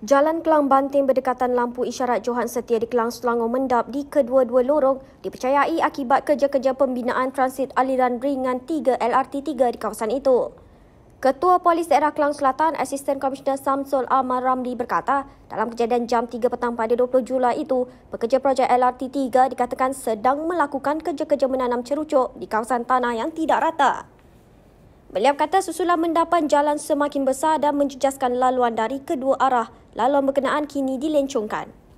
Jalan Kelang Banting berdekatan lampu isyarat Johan Setia di Kelang Selangor mendap di kedua-dua lorong dipercayai akibat kerja-kerja pembinaan transit aliran ringan 3 LRT3 di kawasan itu. Ketua Polis Daerah Kelang Selatan, Asisten Komisioner Samsul Amar Ramli berkata, dalam kejadian jam 3 petang pada 20 Julai itu, pekerja projek LRT3 dikatakan sedang melakukan kerja-kerja menanam cerucuk di kawasan tanah yang tidak rata. Beliau kata susulan mendapan jalan semakin besar dan menjejaskan laluan dari kedua arah laluan berkenaan kini dilencongkan.